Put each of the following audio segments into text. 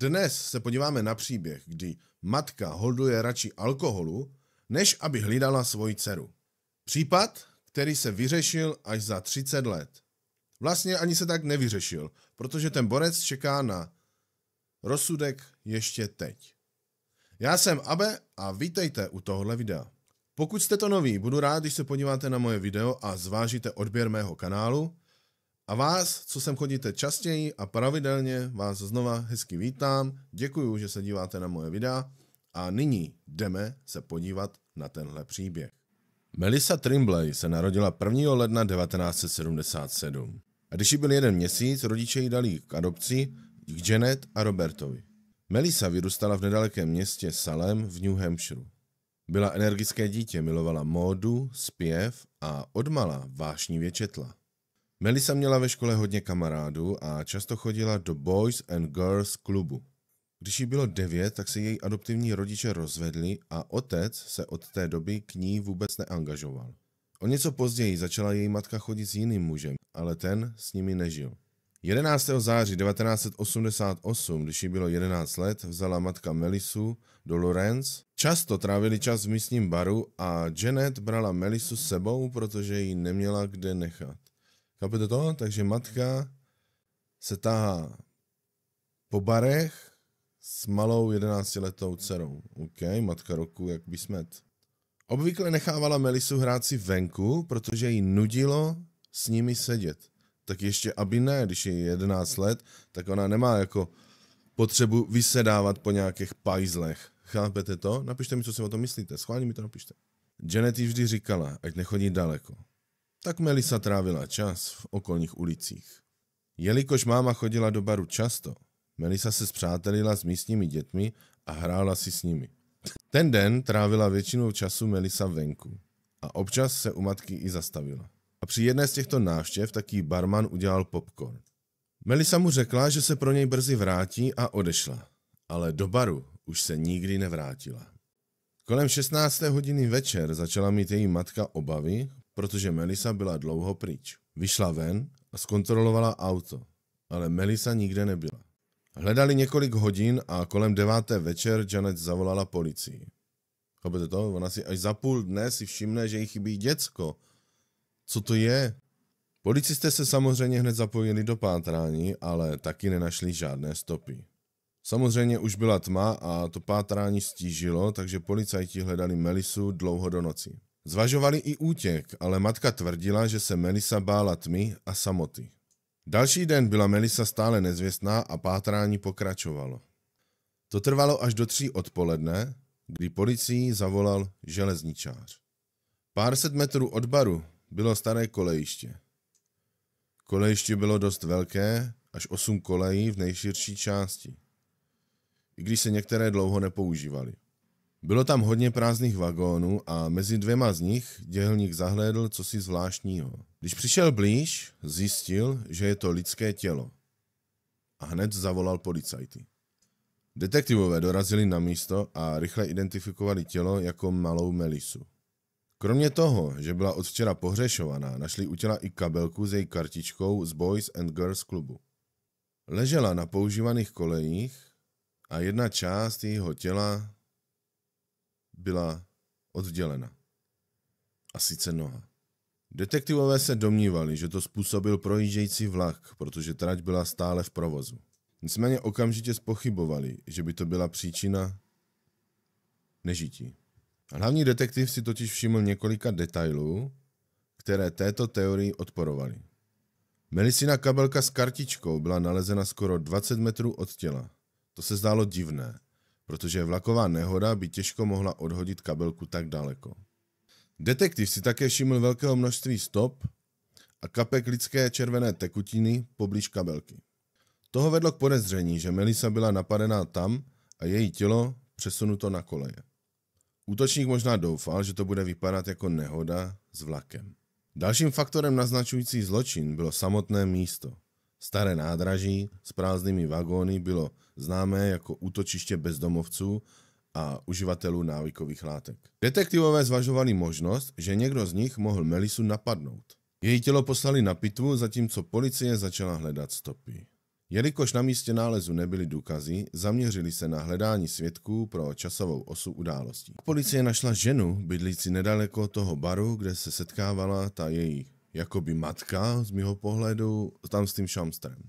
Dnes se podíváme na příběh, kdy matka holduje radši alkoholu, než aby hlídala svoji dceru. Případ, který se vyřešil až za 30 let. Vlastně ani se tak nevyřešil, protože ten borec čeká na rozsudek ještě teď. Já jsem Abe a vítejte u tohohle videa. Pokud jste to noví, budu rád, když se podíváte na moje video a zvážíte odběr mého kanálu, a vás, co sem chodíte častěji a pravidelně, vás znova hezky vítám. Děkuji, že se díváte na moje videa. A nyní jdeme se podívat na tenhle příběh. Melissa Trimbley se narodila 1. ledna 1977. A když jí byl jeden měsíc, rodiče ji dali k adopci k Janet a Robertovi. Melissa vyrůstala v nedalekém městě Salem v New Hampshire. Byla energické dítě, milovala módu, zpěv a odmala vášnivě četla. Melissa měla ve škole hodně kamarádů a často chodila do Boys and Girls klubu. Když jí bylo devět, tak se její adoptivní rodiče rozvedli a otec se od té doby k ní vůbec neangažoval. O něco později začala její matka chodit s jiným mužem, ale ten s nimi nežil. 11. září 1988, když jí bylo 11 let, vzala matka Melisu do Lorenz. Často trávili čas v místním baru a Janet brala Melisu sebou, protože ji neměla kde nechat. Chápete to? Takže matka se táhá po barech s malou jedenáctiletou dcerou. OK, matka roku, jak by smet. Obvykle nechávala Melisu hrát si venku, protože jí nudilo s nimi sedět. Tak ještě aby ne, když je 11 let, tak ona nemá jako potřebu vysedávat po nějakých pajzlech. Chápete to? Napište mi, co si o tom myslíte. Schválně mi to napište. Janet jí vždy říkala, ať nechodí daleko. Tak Melisa trávila čas v okolních ulicích. Jelikož máma chodila do baru často, Melisa se zpřátelila s místními dětmi a hrála si s nimi. Ten den trávila většinou času Melisa venku a občas se u matky i zastavila. A při jedné z těchto návštěv taký barman udělal popcorn. Melisa mu řekla, že se pro něj brzy vrátí a odešla, ale do baru už se nikdy nevrátila. Kolem 16. hodiny večer začala mít její matka obavy, protože Melisa byla dlouho pryč. Vyšla ven a zkontrolovala auto, ale Melisa nikde nebyla. Hledali několik hodin a kolem deváté večer Janet zavolala policii. Chápete to? Ona si až za půl dne si všimne, že jí chybí děcko. Co to je? Policisté se samozřejmě hned zapojili do pátrání, ale taky nenašli žádné stopy. Samozřejmě už byla tma a to pátrání stížilo, takže policajti hledali Melisu dlouho do noci. Zvažovali i útěk, ale matka tvrdila, že se Melisa bála tmy a samoty. Další den byla Melisa stále nezvěstná a pátrání pokračovalo. To trvalo až do tří odpoledne, kdy policií zavolal železničář. Pár set metrů od baru bylo staré kolejiště. Kolejiště bylo dost velké, až osm kolejí v nejširší části, i když se některé dlouho nepoužívaly. Bylo tam hodně prázdných vagónů a mezi dvěma z nich dělník zahlédl cosi zvláštního. Když přišel blíž, zjistil, že je to lidské tělo. A hned zavolal policajty. Detektivové dorazili na místo a rychle identifikovali tělo jako malou Melisu. Kromě toho, že byla od včera pohřešovaná, našli u těla i kabelku s její kartičkou z Boys and Girls klubu. Ležela na používaných kolejích a jedna část jejího těla byla oddělena. A sice noha. Detektivové se domnívali, že to způsobil projíždějící vlak, protože trať byla stále v provozu. Nicméně okamžitě spochybovali, že by to byla příčina nežití. Hlavní detektiv si totiž všiml několika detailů, které této teorii odporovaly. Melisina kabelka s kartičkou byla nalezena skoro 20 metrů od těla. To se zdálo divné, protože vlaková nehoda by těžko mohla odhodit kabelku tak daleko. Detektiv si také všiml velkého množství stop a kapek lidské červené tekutiny poblíž kabelky. Toho vedlo k podezření, že Melisa byla napadená tam a její tělo přesunuto na koleje. Útočník možná doufal, že to bude vypadat jako nehoda s vlakem. Dalším faktorem naznačující zločin bylo samotné místo. Staré nádraží s prázdnými vagóny bylo známé jako útočiště bezdomovců a uživatelů návykových látek. Detektivové zvažovali možnost, že někdo z nich mohl Melisu napadnout. Její tělo poslali na pitvu, zatímco policie začala hledat stopy. Jelikož na místě nálezu nebyly důkazy, zaměřili se na hledání svědků pro časovou osu událostí. Policie našla ženu bydlící nedaleko toho baru, kde se setkávala ta její jakoby matka z mého pohledu, tam s tím šamstrem.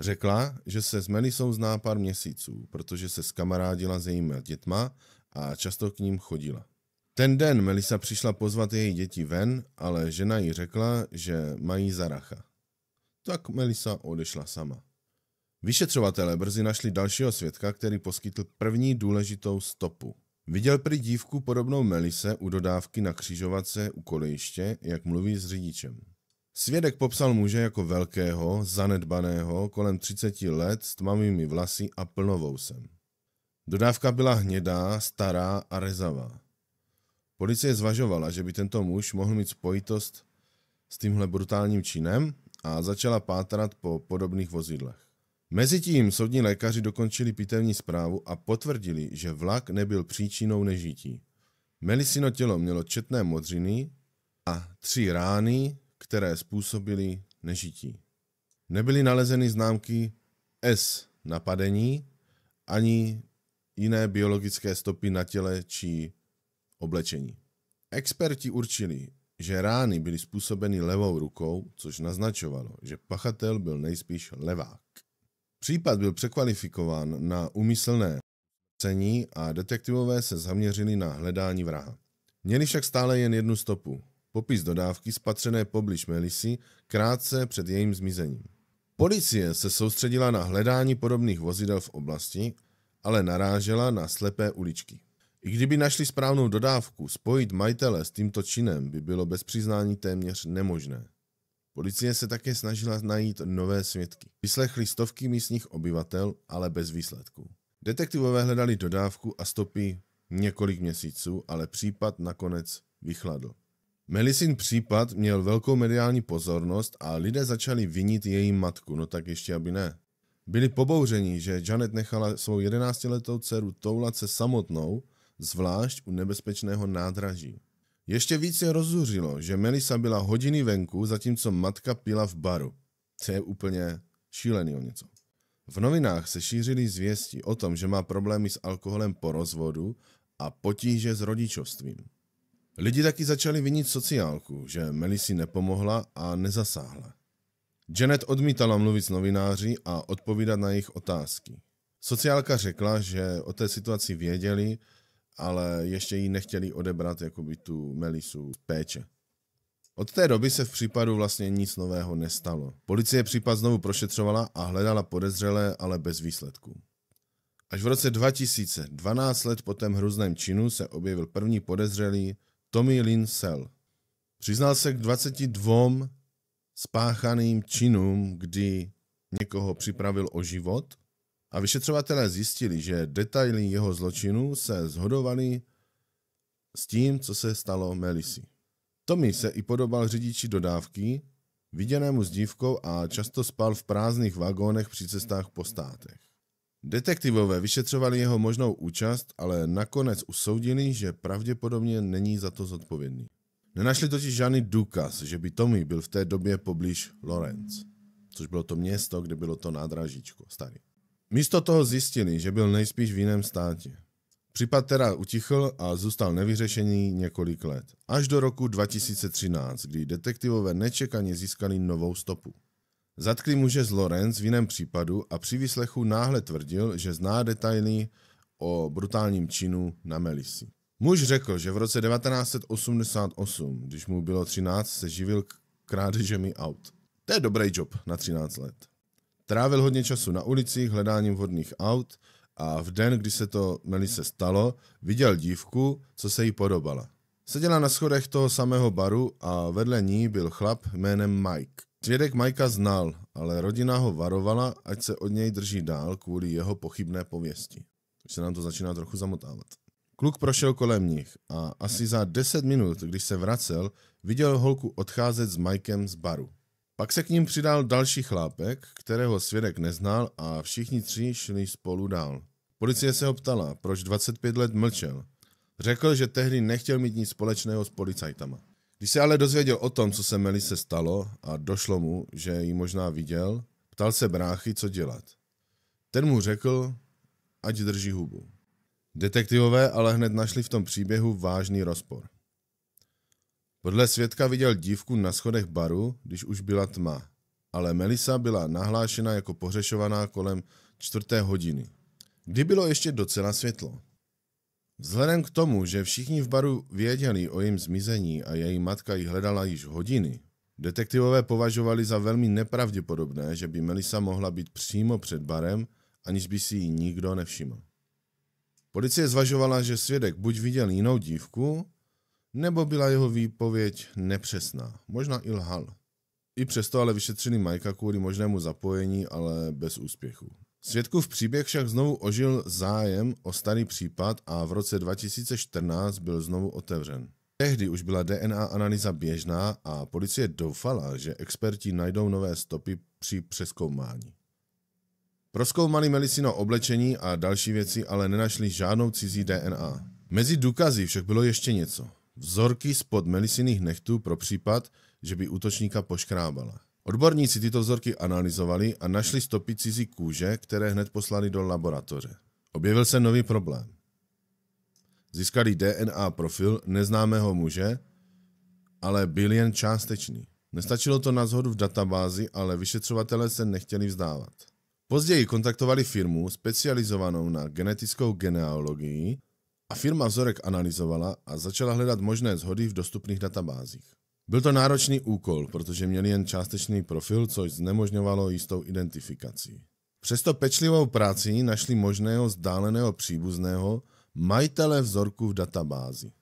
Řekla, že se s Melisou zná pár měsíců, protože se skamarádila s jejími dětma a často k ním chodila. Ten den Melisa přišla pozvat její děti ven, ale žena jí řekla, že mají zaracha. Tak Melisa odešla sama. Vyšetřovatelé brzy našli dalšího svědka, který poskytl první důležitou stopu. Viděl prý dívku podobnou Melise u dodávky na křižovatce u kolejiště, jak mluví s řidičem. Svědek popsal muže jako velkého, zanedbaného, kolem 30 let, s tmavými vlasy a plnovousem. Dodávka byla hnědá, stará a rezavá. Policie zvažovala, že by tento muž mohl mít spojitost s tímhle brutálním činem a začala pátrat po podobných vozidlech. Mezitím soudní lékaři dokončili pitevní zprávu a potvrdili, že vlak nebyl příčinou nežití. Melisino tělo mělo četné modřiny a tři rány, které způsobily nežití. Nebyly nalezeny známky S napadení ani jiné biologické stopy na těle či oblečení. Experti určili, že rány byly způsobeny levou rukou, což naznačovalo, že pachatel byl nejspíš levák. Případ byl překvalifikován na úmyslné cení a detektivové se zaměřili na hledání vraha. Měli však stále jen jednu stopu. Popis dodávky spatřené poblíž Melisy krátce před jejím zmizením. Policie se soustředila na hledání podobných vozidel v oblasti, ale narážela na slepé uličky. I kdyby našli správnou dodávku, spojit majitele s tímto činem by bylo bez přiznání téměř nemožné. Policie se také snažila najít nové svědky. Vyslechli stovky místních obyvatel, ale bez výsledků. Detektivové hledali dodávku a stopy několik měsíců, ale případ nakonec vychladl. Melisin případ měl velkou mediální pozornost a lidé začali vinit její matku, no tak ještě aby ne. Byli pobouření, že Janet nechala svou 11 letou dceru toulat se samotnou, zvlášť u nebezpečného nádraží. Ještě více rozzuřilo, že Melisa byla hodiny venku, zatímco matka pila v baru. To je úplně šílený o něco. V novinách se šířily zvěsti o tom, že má problémy s alkoholem po rozvodu a potíže s rodičovstvím. Lidi taky začali vinit sociálku, že Melisi nepomohla a nezasáhla. Janet odmítala mluvit s novináři a odpovídat na jejich otázky. Sociálka řekla, že o té situaci věděli, ale ještě jí nechtěli odebrat jakoby tu Melisu z péče. Od té doby se v případu vlastně nic nového nestalo. Policie případ znovu prošetřovala a hledala podezřelé, ale bez výsledků. Až v roce 2000, 12 let po tom hrůzném činu, se objevil první podezřelý Tommy Lynn Sell. Přiznal se k 22 spáchaným činům, kdy někoho připravil o život a vyšetřovatelé zjistili, že detaily jeho zločinu se zhodovaly s tím, co se stalo Melisi. Tommy se i podobal řidiči dodávky, viděnému s dívkou a často spal v prázdných vagónech při cestách po státech. Detektivové vyšetřovali jeho možnou účast, ale nakonec usoudili, že pravděpodobně není za to zodpovědný. Nenašli totiž žádný důkaz, že by Tommy byl v té době poblíž Lorenz, což bylo to město, kde bylo to nádražíčko starý. Místo toho zjistili, že byl nejspíš v jiném státě. Případ teda utichl a zůstal nevyřešený několik let. Až do roku 2013, kdy detektivové nečekaně získali novou stopu. Zatkli muže z Lorenz v jiném případu a při vyslechu náhle tvrdil, že zná detaily o brutálním činu na Melisi. Muž řekl, že v roce 1988, když mu bylo 13, se živil krádežemi aut. To je dobrý job na 13 let. Trávil hodně času na ulicích hledáním vhodných aut a v den, kdy se to Melise stalo, viděl dívku, co se jí podobala. Seděla na schodech toho samého baru a vedle ní byl chlap jménem Mike. Svědek Majka znal, ale rodina ho varovala, ať se od něj drží dál kvůli jeho pochybné pověsti. Už se nám to začíná trochu zamotávat. Kluk prošel kolem nich a asi za 10 minut, když se vracel, viděl holku odcházet s Mikem z baru. Pak se k ním přidal další chlápek, kterého svědek neznal a všichni tři šli spolu dál. Policie se ho ptala, proč 25 let mlčel. Řekl, že tehdy nechtěl mít nic společného s policajtama. Když se ale dozvěděl o tom, co se Melise stalo a došlo mu, že ji možná viděl, ptal se bráchy, co dělat. Ten mu řekl, ať drží hubu. Detektivové ale hned našli v tom příběhu vážný rozpor. Podle svědka viděl dívku na schodech baru, když už byla tma, ale Melisa byla nahlášena jako pohřešovaná kolem čtvrté hodiny, kdy bylo ještě docela světlo. Vzhledem k tomu, že všichni v baru věděli o jejím zmizení a její matka ji hledala již hodiny, detektivové považovali za velmi nepravděpodobné, že by Melisa mohla být přímo před barem, aniž by si ji nikdo nevšiml. Policie zvažovala, že svědek buď viděl jinou dívku, nebo byla jeho výpověď nepřesná. Možná i lhal. I přesto ale vyšetřený Majka kvůli možnému zapojení, ale bez úspěchu. v příběh však znovu ožil zájem o starý případ a v roce 2014 byl znovu otevřen. Tehdy už byla DNA analýza běžná a policie doufala, že experti najdou nové stopy při přeskoumání. Proskoumali Melisino oblečení a další věci, ale nenašli žádnou cizí DNA. Mezi důkazy však bylo ještě něco – Vzorky spod melisiných nechtů pro případ, že by útočníka poškrábala. Odborníci tyto vzorky analyzovali a našli stopy cizí kůže, které hned poslali do laboratoře. Objevil se nový problém. Získali DNA profil neznámého muže, ale byl jen částečný. Nestačilo to na zhodu v databázi, ale vyšetřovatelé se nechtěli vzdávat. Později kontaktovali firmu specializovanou na genetickou genealogii a firma vzorek analyzovala a začala hledat možné zhody v dostupných databázích. Byl to náročný úkol, protože měli jen částečný profil, což znemožňovalo jistou identifikaci. Přesto pečlivou práci našli možného zdáleného příbuzného majitele vzorku v databázi.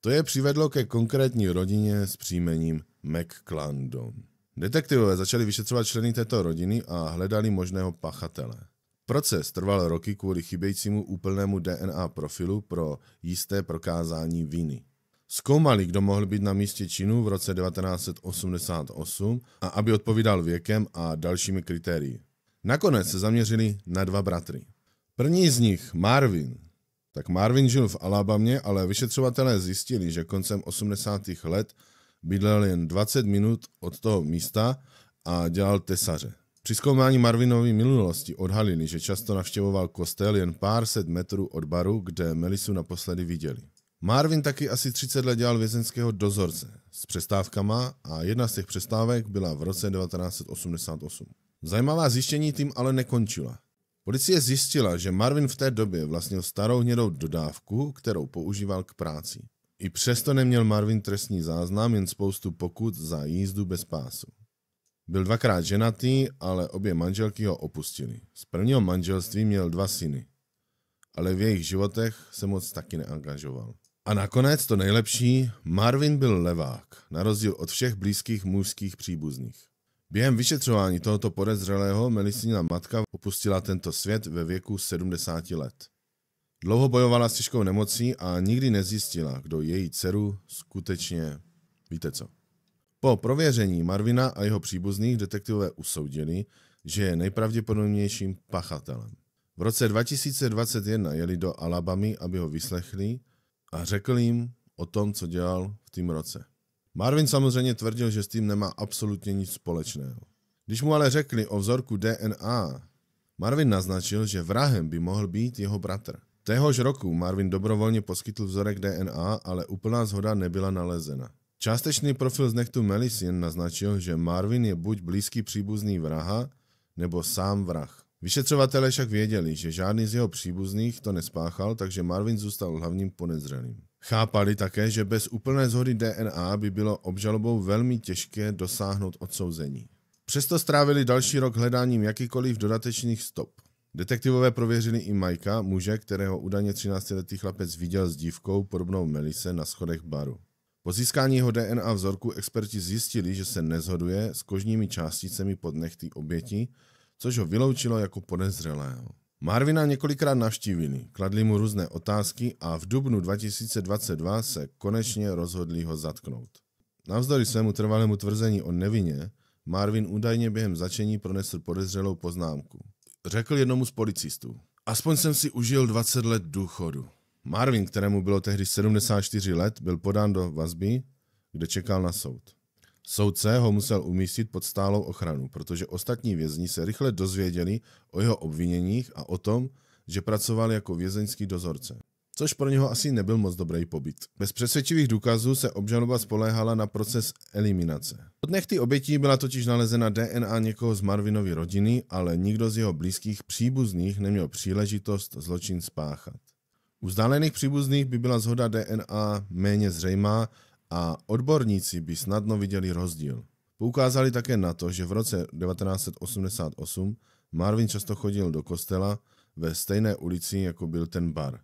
To je přivedlo ke konkrétní rodině s příjmením McClandon. Detektivové začali vyšetřovat členy této rodiny a hledali možného pachatele. Proces trval roky kvůli chybějícímu úplnému DNA profilu pro jisté prokázání viny. Zkoumali, kdo mohl být na místě činu v roce 1988 a aby odpovídal věkem a dalšími kritérii. Nakonec se zaměřili na dva bratry. První z nich, Marvin. Tak Marvin žil v Alabamě, ale vyšetřovatelé zjistili, že koncem 80. let bydlel jen 20 minut od toho místa a dělal tesaře. Při zkoumání Marvinovy minulosti odhalili, že často navštěvoval kostel jen pár set metrů od baru, kde Melisu naposledy viděli. Marvin taky asi 30 let dělal vězenského dozorce s přestávkama a jedna z těch přestávek byla v roce 1988. Zajímavá zjištění tím ale nekončila. Policie zjistila, že Marvin v té době vlastnil starou hnědou dodávku, kterou používal k práci. I přesto neměl Marvin trestní záznam, jen spoustu pokut za jízdu bez pásu. Byl dvakrát ženatý, ale obě manželky ho opustily. Z prvního manželství měl dva syny, ale v jejich životech se moc taky neangažoval. A nakonec to nejlepší, Marvin byl levák, na rozdíl od všech blízkých mužských příbuzných. Během vyšetřování tohoto podezřelého Melisina matka opustila tento svět ve věku 70 let. Dlouho bojovala s těžkou nemocí a nikdy nezjistila, kdo její dceru skutečně... Víte co? Po prověření Marvina a jeho příbuzných detektivové usoudili, že je nejpravděpodobnějším pachatelem. V roce 2021 jeli do Alabamy, aby ho vyslechli a řekl jim o tom, co dělal v tým roce. Marvin samozřejmě tvrdil, že s tím nemá absolutně nic společného. Když mu ale řekli o vzorku DNA, Marvin naznačil, že vrahem by mohl být jeho bratr. Téhož roku Marvin dobrovolně poskytl vzorek DNA, ale úplná zhoda nebyla nalezena. Částečný profil z nechtu Melisien naznačil, že Marvin je buď blízký příbuzný vraha, nebo sám vrah. Vyšetřovatelé však věděli, že žádný z jeho příbuzných to nespáchal, takže Marvin zůstal hlavním ponezřelým. Chápali také, že bez úplné zhody DNA by bylo obžalobou velmi těžké dosáhnout odsouzení. Přesto strávili další rok hledáním jakýkoliv dodatečných stop. Detektivové prověřili i Majka, muže, kterého údajně 13-letý chlapec viděl s dívkou podobnou Melise na schodech baru. Po získání jeho DNA vzorku experti zjistili, že se nezhoduje s kožními částicemi pod nechty oběti, což ho vyloučilo jako podezřelého. Marvina několikrát navštívili, kladli mu různé otázky a v dubnu 2022 se konečně rozhodli ho zatknout. Navzdory svému trvalému tvrzení o nevině, Marvin údajně během začení pronesl podezřelou poznámku. Řekl jednomu z policistů, aspoň jsem si užil 20 let důchodu. Marvin, kterému bylo tehdy 74 let, byl podán do vazby, kde čekal na soud. Soudce ho musel umístit pod stálou ochranu, protože ostatní vězni se rychle dozvěděli o jeho obviněních a o tom, že pracoval jako vězeňský dozorce. Což pro něho asi nebyl moc dobrý pobyt. Bez přesvědčivých důkazů se obžaloba spoléhala na proces eliminace. Od nechty obětí byla totiž nalezena DNA někoho z Marvinovy rodiny, ale nikdo z jeho blízkých příbuzných neměl příležitost zločin spáchat. U vzdálených příbuzných by byla zhoda DNA méně zřejmá a odborníci by snadno viděli rozdíl. Poukázali také na to, že v roce 1988 Marvin často chodil do kostela ve stejné ulici, jako byl ten bar.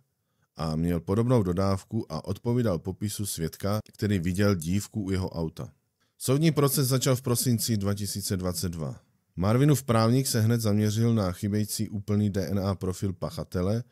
A měl podobnou dodávku a odpovídal popisu svědka, který viděl dívku u jeho auta. Soudní proces začal v prosinci 2022. Marvinův právník se hned zaměřil na chybějící úplný DNA profil pachatele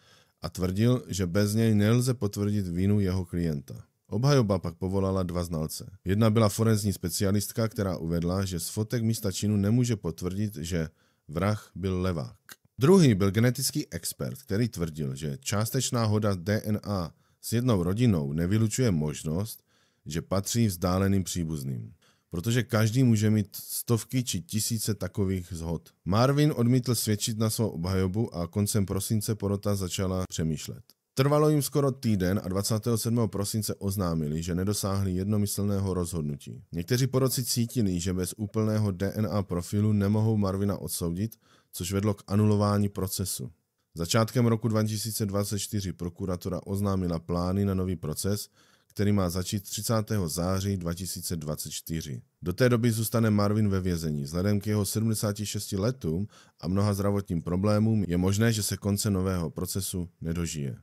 a tvrdil, že bez něj nelze potvrdit vinu jeho klienta. Obhajoba pak povolala dva znalce. Jedna byla forenzní specialistka, která uvedla, že z fotek místa činu nemůže potvrdit, že vrah byl levák. Druhý byl genetický expert, který tvrdil, že částečná hoda DNA s jednou rodinou nevylučuje možnost, že patří vzdáleným příbuzným protože každý může mít stovky či tisíce takových zhod. Marvin odmítl svědčit na svou obhajobu a koncem prosince porota začala přemýšlet. Trvalo jim skoro týden a 27. prosince oznámili, že nedosáhli jednomyslného rozhodnutí. Někteří poroci cítili, že bez úplného DNA profilu nemohou Marvina odsoudit, což vedlo k anulování procesu. Začátkem roku 2024 prokuratura oznámila plány na nový proces, který má začít 30. září 2024. Do té doby zůstane Marvin ve vězení. Vzhledem k jeho 76 letům a mnoha zdravotním problémům je možné, že se konce nového procesu nedožije.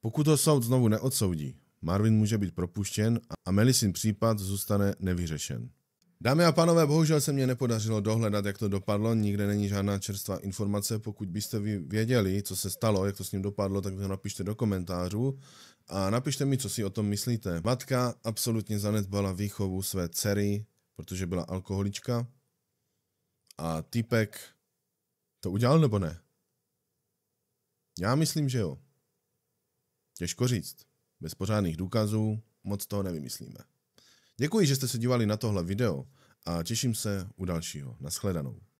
Pokud ho soud znovu neodsoudí, Marvin může být propuštěn a Melisin případ zůstane nevyřešen. Dámy a pánové, bohužel se mě nepodařilo dohledat, jak to dopadlo, nikde není žádná čerstvá informace, pokud byste vy věděli, co se stalo, jak to s ním dopadlo, tak to napište do komentářů a napište mi, co si o tom myslíte. Matka absolutně zanedbala výchovu své dcery, protože byla alkoholička a typek to udělal nebo ne? Já myslím, že jo. Těžko říct. Bez pořádných důkazů moc toho nevymyslíme. Děkuji, že jste se dívali na tohle video a těším se u dalšího. Naschledanou.